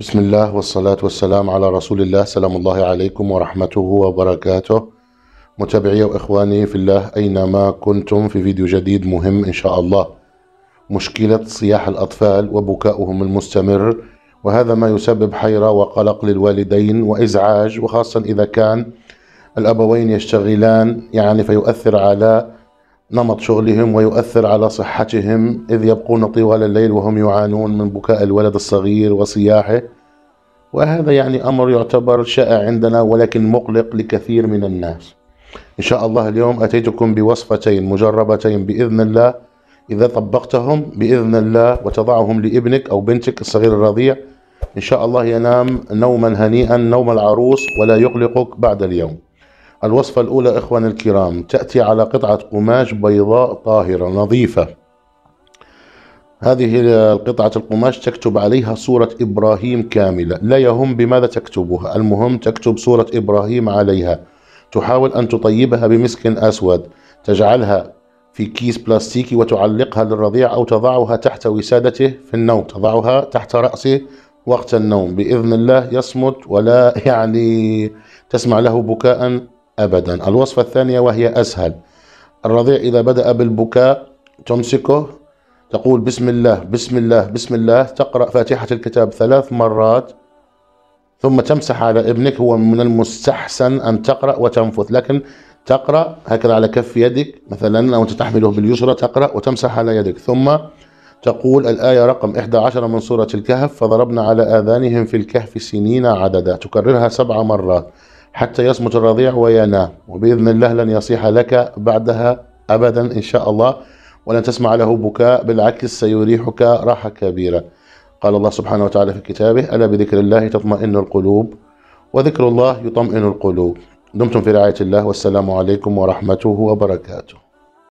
بسم الله والصلاة والسلام على رسول الله سلام الله عليكم ورحمته وبركاته متابعي وإخواني في الله أينما كنتم في فيديو جديد مهم إن شاء الله مشكلة صياح الأطفال وبكاؤهم المستمر وهذا ما يسبب حيرة وقلق للوالدين وإزعاج وخاصة إذا كان الأبوين يشتغلان يعني فيؤثر على نمط شغلهم ويؤثر على صحتهم إذ يبقون طوال الليل وهم يعانون من بكاء الولد الصغير وصياحه وهذا يعني أمر يعتبر شائع عندنا ولكن مقلق لكثير من الناس إن شاء الله اليوم أتيتكم بوصفتين مجربتين بإذن الله إذا طبقتهم بإذن الله وتضعهم لابنك أو بنتك الصغير الرضيع إن شاء الله ينام نوما هنيئا نوم العروس ولا يقلقك بعد اليوم الوصفة الأولى إخوان الكرام تأتي على قطعة قماش بيضاء طاهرة نظيفة هذه قطعة القماش تكتب عليها صورة إبراهيم كاملة لا يهم بماذا تكتبها المهم تكتب صورة إبراهيم عليها تحاول أن تطيبها بمسك أسود تجعلها في كيس بلاستيكي وتعلقها للرضيع أو تضعها تحت وسادته في النوم تضعها تحت رأسه وقت النوم بإذن الله يصمت ولا يعني تسمع له بكاء أبدا الوصفة الثانية وهي أسهل الرضيع إذا بدأ بالبكاء تمسكه تقول بسم الله بسم الله بسم الله تقرأ فاتحة الكتاب ثلاث مرات ثم تمسح على ابنك هو من المستحسن أن تقرأ وتنفث لكن تقرأ هكذا على كف يدك مثلا أو أنت تحمله باليسرى تقرأ وتمسح على يدك ثم تقول الآية رقم 11 من سورة الكهف فضربنا على آذانهم في الكهف سنين عددا تكررها سبع مرات حتى يصمت الرضيع وينام وبإذن الله لن يصيح لك بعدها أبدا إن شاء الله ولن تسمع له بكاء بالعكس سيريحك راحة كبيرة قال الله سبحانه وتعالى في كتابه ألا بذكر الله تطمئن القلوب وذكر الله يطمئن القلوب دمتم في رعاية الله والسلام عليكم ورحمته وبركاته